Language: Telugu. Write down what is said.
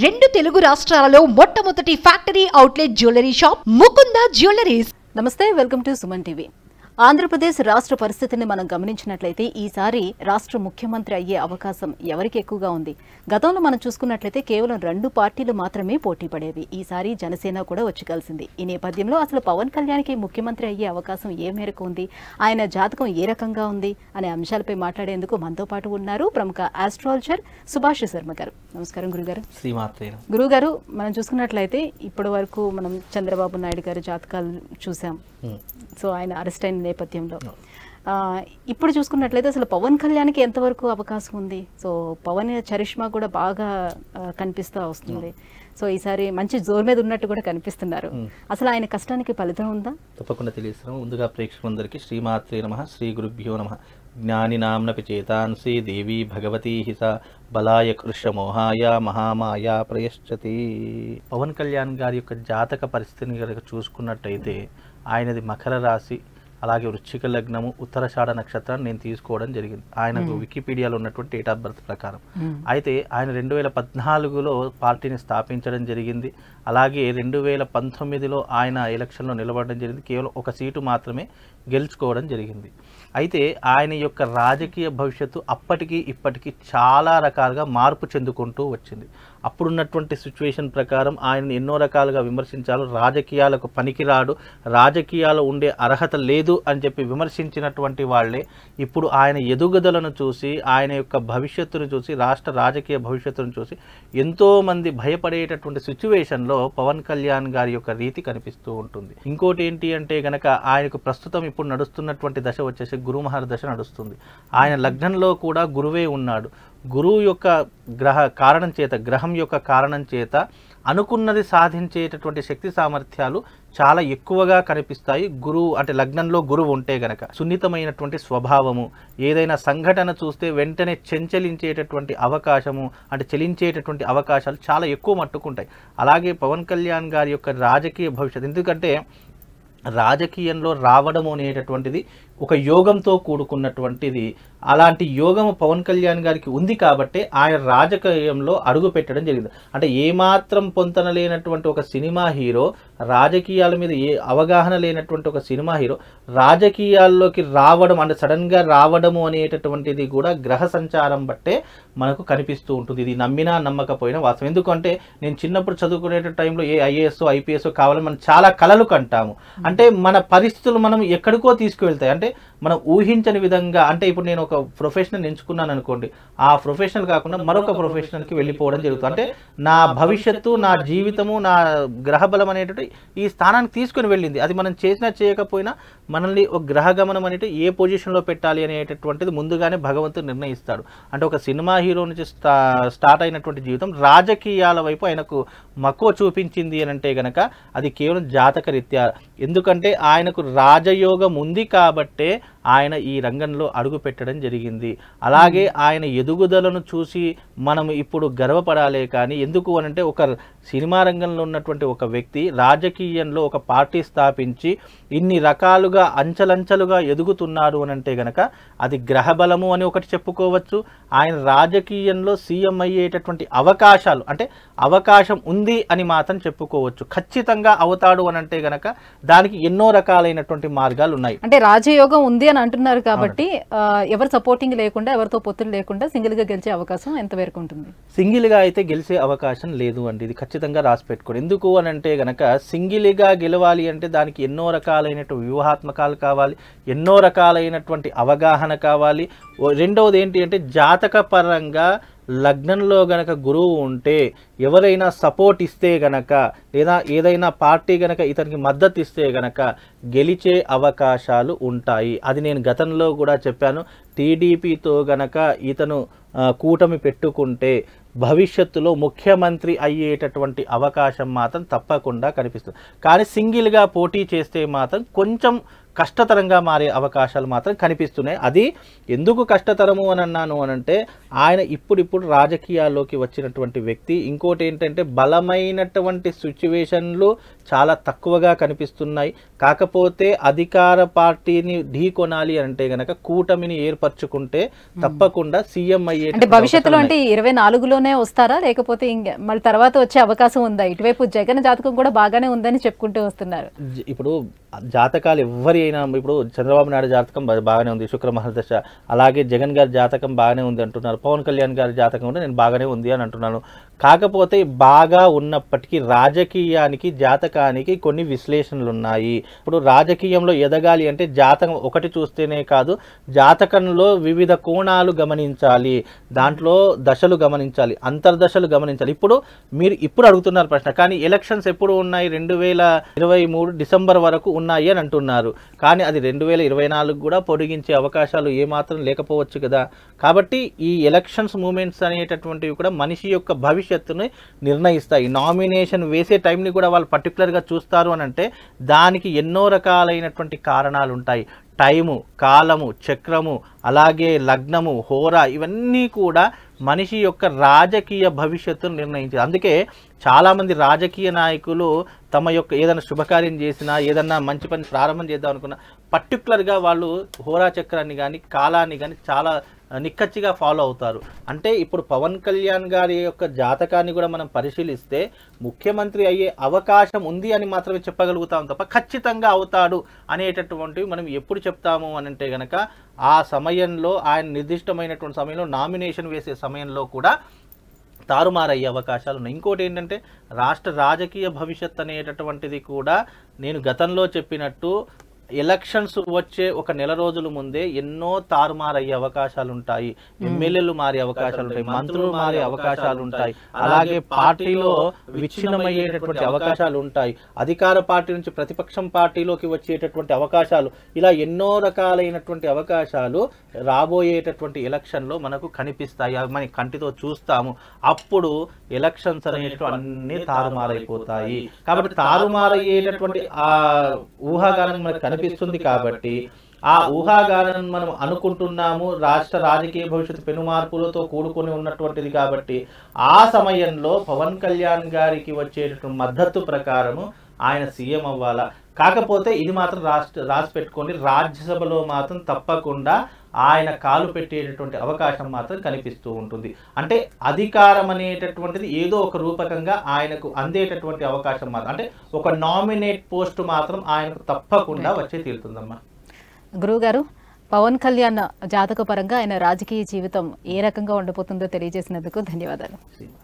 రెండు తెలుగు రాష్ట్రాలలో మొట్టమొదటి factory outlet jewellery shop Mukunda jewelleries నమస్తే welcome to Suman TV Andhra Pradesh రాష్ట్ర పరిస్థితిని మనం గమనించినట్లయితే ఈసారి రాష్ట్ర ముఖ్యమంత్రి అయ్యే అవకాశం ఎవరికి ఎక్కువగా ఉంది గతంలో మనం చూసుకున్నట్లయితే కేవలం రెండు పార్టీలు మాత్రమే పోటీ పడేవి ఈసారి జనసేన కూడా వచ్చి కలిసింది ఈ నేపథ్యంలో అసలు పవన్ కళ్యాణ్కి ముఖ్యమంత్రి అయ్యే అవకాశం ఏ మేరకు ఉంది ఆయన జాతకం ఏ రకంగా ఉంది అనే అంశాలపై మాట్లాడేందుకు మనతో పాటు ఉన్నారు ప్రముఖ ఆస్ట్రాలజర్ సుభాష్ శర్మ గారు నమస్కారం గురుగారు గురుగారు మనం చూసుకున్నట్లయితే ఇప్పటి వరకు మనం చంద్రబాబు నాయుడు గారు జాతకాలు చూసాం సో ఆయన అరెస్ట్ అయిన నేపథ్యంలో ఇప్పుడు చూసుకున్నట్లయితే అసలు పవన్ కళ్యాణ్కి ఎంతవరకు అవకాశం ఉంది సో పవన్ చరిష్మా కూడా బాగా కనిపిస్తూ వస్తుంది సో ఈసారి మంచి జోర్ మీద ఉన్నట్టు కూడా కనిపిస్తున్నారు అసలు ఆయన కష్టానికి ఫలితం ఉందా తప్పకుండా తెలియస్తాం ముందుగా ప్రేక్షకులందరికీ శ్రీమాత్రే నమ శ్రీ గురుభ్యో నమ జ్ఞాని నామ్నపి చేతాంసి దేవి భగవతీ హిస బలాయ మోహాయ మహామాయ ప్రయశ్చతి పవన్ కళ్యాణ్ గారి యొక్క జాతక పరిస్థితిని కనుక చూసుకున్నట్టయితే ఆయనది మకర రాశి అలాగే వృశ్చిక లగ్నము షాఢ నక్షత్రాన్ని నేను తీసుకోవడం జరిగింది ఆయనకు వికీపీడియాలో ఉన్నటువంటి డేట్ ఆఫ్ బర్త్ ప్రకారం అయితే ఆయన రెండు వేల పద్నాలుగులో పార్టీని స్థాపించడం జరిగింది అలాగే రెండు వేల పంతొమ్మిదిలో ఆయన ఎలక్షన్లో నిలబడడం జరిగింది కేవలం ఒక సీటు మాత్రమే గెలుచుకోవడం జరిగింది అయితే ఆయన యొక్క రాజకీయ భవిష్యత్తు అప్పటికీ ఇప్పటికీ చాలా రకాలుగా మార్పు చెందుకుంటూ వచ్చింది అప్పుడున్నటువంటి సిచ్యువేషన్ ప్రకారం ఆయన ఎన్నో రకాలుగా విమర్శించాలి రాజకీయాలకు పనికిరాడు రాజకీయాలు ఉండే అర్హత లేదు అని చెప్పి విమర్శించినటువంటి వాళ్ళే ఇప్పుడు ఆయన ఎదుగుదలను చూసి ఆయన యొక్క భవిష్యత్తును చూసి రాష్ట్ర రాజకీయ భవిష్యత్తును చూసి ఎంతోమంది భయపడేటటువంటి సిచ్యువేషన్లో పవన్ కళ్యాణ్ గారి యొక్క రీతి కనిపిస్తూ ఉంటుంది ఇంకోటి ఏంటి అంటే గనక ఆయనకు ప్రస్తుతం ఇప్పుడు నడుస్తున్నటువంటి దశ వచ్చేసి గురుమహర్ దశ నడుస్తుంది ఆయన లగ్నంలో కూడా గురువే ఉన్నాడు గురువు యొక్క గ్రహ కారణం చేత గ్రహం యొక్క కారణం చేత అనుకున్నది సాధించేటటువంటి శక్తి సామర్థ్యాలు చాలా ఎక్కువగా కనిపిస్తాయి గురువు అంటే లగ్నంలో గురువు ఉంటే గనక సున్నితమైనటువంటి స్వభావము ఏదైనా సంఘటన చూస్తే వెంటనే చెంచలించేటటువంటి అవకాశము అంటే చెలించేటటువంటి అవకాశాలు చాలా ఎక్కువ మట్టుకుంటాయి అలాగే పవన్ కళ్యాణ్ గారి యొక్క రాజకీయ భవిష్యత్తు ఎందుకంటే రాజకీయంలో రావడం అనేటటువంటిది ఒక యోగంతో కూడుకున్నటువంటిది అలాంటి యోగం పవన్ కళ్యాణ్ గారికి ఉంది కాబట్టి ఆయన రాజకీయంలో అడుగు పెట్టడం జరిగింది అంటే ఏమాత్రం పొంతన లేనటువంటి ఒక సినిమా హీరో రాజకీయాల మీద ఏ అవగాహన లేనటువంటి ఒక సినిమా హీరో రాజకీయాల్లోకి రావడం అంటే సడన్గా రావడము అనేటటువంటిది కూడా గ్రహ సంచారం బట్టే మనకు కనిపిస్తూ ఉంటుంది ఇది నమ్మినా నమ్మకపోయినా వాస్తవం ఎందుకంటే నేను చిన్నప్పుడు చదువుకునే టైంలో ఏ ఐఏఎస్ ఐపీఎస్ కావాలని మనం చాలా కళలు కంటాము అంటే మన పరిస్థితులు మనం ఎక్కడికో తీసుకువెళ్తాయి అంటే మనం ఊహించని విధంగా అంటే ఇప్పుడు నేను ఒక ప్రొఫెషనల్ ఎంచుకున్నాను అనుకోండి ఆ ప్రొఫెషనల్ కాకుండా మరొక ప్రొఫెషనల్కి వెళ్ళిపోవడం జరుగుతుంది అంటే నా భవిష్యత్తు నా జీవితము నా గ్రహ బలం అనేటువంటి ఈ స్థానానికి తీసుకుని వెళ్ళింది అది మనం చేసినా చేయకపోయినా మనల్ని ఒక గ్రహ గమనం అనేటి ఏ పొజిషన్లో పెట్టాలి అనేటటువంటిది ముందుగానే భగవంతుడు నిర్ణయిస్తాడు అంటే ఒక సినిమా హీరో నుంచి స్టార్ట్ అయినటువంటి జీవితం రాజకీయాల వైపు ఆయనకు మక్కువ చూపించింది అని అంటే కనుక అది కేవలం జాతకరీత్యా ఎందుకంటే ఆయనకు రాజయోగం ఉంది కాబట్టే ఆయన ఈ రంగంలో అడుగు పెట్టడం జరిగింది అలాగే ఆయన ఎదుగుదలను చూసి మనం ఇప్పుడు గర్వపడాలే కానీ ఎందుకు అంటే ఒక సినిమా రంగంలో ఉన్నటువంటి ఒక వ్యక్తి రాజకీయంలో ఒక పార్టీ స్థాపించి ఇన్ని రకాలుగా అంచలంచలుగా ఎదుగుతున్నారు అనంటే గనక అది గ్రహబలము అని ఒకటి చెప్పుకోవచ్చు ఆయన రాజకీయంలో సీఎం అయ్యేటటువంటి అవకాశాలు అంటే అవకాశం ఉంది అని మాత్రం చెప్పుకోవచ్చు ఖచ్చితంగా అవుతాడు అనంటే గనక దానికి ఎన్నో రకాలైనటువంటి మార్గాలు ఉన్నాయి అంటే రాజయోగం ఉంది అని అంటున్నారు కాబట్టి ఎవరు సపోర్టింగ్ లేకుండా ఎవరితో పొత్తులు లేకుండా సింగిల్గా గెలిచే అవకాశం ఎంత వరకు ఉంటుంది సింగిల్గా అయితే గెలిచే అవకాశం లేదు అండి ఇది ఖచ్చితంగా రాసి పెట్టుకోండి ఎందుకు అని అంటే గనక సింగిల్గా గెలవాలి అంటే దానికి ఎన్నో రకాలైనటువంటి వ్యూహాత్మకాలు కావాలి ఎన్నో రకాలైనటువంటి అవగాహన కావాలి రెండవది ఏంటి అంటే జాతకపరంగా లగ్నంలో గనక గురువు ఉంటే ఎవరైనా సపోర్ట్ ఇస్తే గనక లేదా ఏదైనా పార్టీ గనక ఇతనికి మద్దతు ఇస్తే గనక గెలిచే అవకాశాలు ఉంటాయి అది నేను గతంలో కూడా చెప్పాను టీడీపీతో గనక ఇతను కూటమి పెట్టుకుంటే భవిష్యత్తులో ముఖ్యమంత్రి అయ్యేటటువంటి అవకాశం మాత్రం తప్పకుండా కనిపిస్తుంది కానీ సింగిల్గా పోటీ చేస్తే మాత్రం కొంచెం కష్టతరంగా మారే అవకాశాలు మాత్రం కనిపిస్తున్నాయి అది ఎందుకు కష్టతరము అని అన్నాను అనంటే ఆయన ఇప్పుడిప్పుడు రాజకీయాల్లోకి వచ్చినటువంటి వ్యక్తి ఇంకోటి ఏంటంటే బలమైనటువంటి సిచ్యువేషన్లు చాలా తక్కువగా కనిపిస్తున్నాయి కాకపోతే అధికార పార్టీని ఢీ కొనాలి అంటే గనక కూటమిని ఏర్పరచుకుంటే తప్పకుండా సీఎం అయ్యే అంటే భవిష్యత్తులో అంటే ఇరవై నాలుగులోనే వస్తారా లేకపోతే మళ్ళీ తర్వాత వచ్చే అవకాశం ఉందా ఇటువైపు జగన్ జాతకం కూడా బాగానే ఉందని చెప్పుకుంటూ వస్తున్నారు ఇప్పుడు జాతకాలు ఎవరి అయినా ఇప్పుడు చంద్రబాబు నాయుడు జాతకం బాగానే ఉంది శుక్ర మహర్దశ అలాగే జగన్ గారి జాతకం బాగానే ఉంది అంటున్నారు పవన్ కళ్యాణ్ గారి జాతకం కూడా నేను బాగానే ఉంది అని అంటున్నాను కాకపోతే బాగా ఉన్నప్పటికీ రాజకీయానికి జాతకానికి కొన్ని విశ్లేషణలు ఉన్నాయి ఇప్పుడు రాజకీయంలో ఎదగాలి అంటే జాతకం ఒకటి చూస్తేనే కాదు జాతకంలో వివిధ కోణాలు గమనించాలి దాంట్లో దశలు గమనించాలి అంతర్దశలు గమనించాలి ఇప్పుడు మీరు ఇప్పుడు అడుగుతున్నారు ప్రశ్న కానీ ఎలక్షన్స్ ఎప్పుడు ఉన్నాయి రెండు డిసెంబర్ వరకు ఉన్నాయి అని అంటున్నారు కానీ అది రెండు వేల ఇరవై నాలుగు కూడా పొడిగించే అవకాశాలు ఏమాత్రం లేకపోవచ్చు కదా కాబట్టి ఈ ఎలక్షన్స్ మూమెంట్స్ అనేటటువంటివి కూడా మనిషి యొక్క భవిష్యత్తుని నిర్ణయిస్తాయి నామినేషన్ వేసే టైంని కూడా వాళ్ళు పర్టికులర్గా చూస్తారు అని అంటే దానికి ఎన్నో రకాలైనటువంటి కారణాలు ఉంటాయి టైము కాలము చక్రము అలాగే లగ్నము హోర ఇవన్నీ కూడా మనిషి యొక్క రాజకీయ భవిష్యత్తును నిర్ణయించారు అందుకే చాలామంది రాజకీయ నాయకులు తమ యొక్క ఏదైనా శుభకార్యం చేసినా ఏదన్నా మంచి పని ప్రారంభం చేద్దాం అనుకున్నా పర్టికులర్గా వాళ్ళు హోరా చక్రాన్ని కానీ కాలాన్ని కానీ చాలా నిక్కచ్చిగా ఫాలో అవుతారు అంటే ఇప్పుడు పవన్ కళ్యాణ్ గారి యొక్క జాతకాన్ని కూడా మనం పరిశీలిస్తే ముఖ్యమంత్రి అయ్యే అవకాశం ఉంది అని మాత్రమే చెప్పగలుగుతాం తప్ప ఖచ్చితంగా అవుతాడు అనేటటువంటివి మనం ఎప్పుడు చెప్తాము అని అంటే కనుక ఆ సమయంలో ఆయన నిర్దిష్టమైనటువంటి సమయంలో నామినేషన్ వేసే సమయంలో కూడా తారుమారయ్యే అవకాశాలు ఉన్నాయి ఇంకోటి ఏంటంటే రాష్ట్ర రాజకీయ భవిష్యత్ అనేటటువంటిది కూడా నేను గతంలో చెప్పినట్టు ఎలక్షన్స్ వచ్చే ఒక నెల రోజుల ముందే ఎన్నో తారుమారయ్యే అవకాశాలు ఉంటాయి ఎమ్మెల్యేలు మారే అవకాశాలు ఉంటాయి మంత్రులు మారే అవకాశాలు ఉంటాయి అలాగే పార్టీలో విచ్ఛిన్నమయ్యేటటువంటి అవకాశాలు ఉంటాయి అధికార పార్టీ నుంచి ప్రతిపక్షం పార్టీలోకి వచ్చేటటువంటి అవకాశాలు ఇలా ఎన్నో రకాలైనటువంటి అవకాశాలు రాబోయేటటువంటి ఎలక్షన్లో మనకు కనిపిస్తాయి అవి మన కంటితో చూస్తాము అప్పుడు ఎలక్షన్స్ అనేటువంటి అన్ని తారుమారైపోతాయి కాబట్టి తారుమారయ్యేటటువంటి ఆ ఊహాగానం మనకు కనిపి కనిపిస్తుంది కాబట్టి ఆ ఊహాగానం మనం అనుకుంటున్నాము రాష్ట్ర రాజకీయ భవిష్యత్తు పెను మార్పులతో కూడుకొని ఉన్నటువంటిది కాబట్టి ఆ సమయంలో పవన్ కళ్యాణ్ గారికి వచ్చేటటువంటి మద్దతు ప్రకారము ఆయన సీఎం అవ్వాలా కాకపోతే ఇది మాత్రం రాష్ట్ర రాసి పెట్టుకొని రాజ్యసభలో మాత్రం తప్పకుండా ఆయన కాలు పెట్టేటటువంటి అవకాశం మాత్రం కనిపిస్తూ ఉంటుంది అంటే అధికారం అనేటటువంటిది ఏదో ఒక రూపకంగా ఆయనకు అందేటటువంటి అవకాశం మాత్రం అంటే ఒక నామినేట్ పోస్ట్ మాత్రం ఆయనకు తప్పకుండా hmm. వచ్చి తీరుతుందమ్మా గురువుగారు పవన్ కళ్యాణ్ జాతక పరంగా ఆయన రాజకీయ జీవితం ఏ రకంగా ఉండబోతుందో తెలియజేసినందుకు ధన్యవాదాలు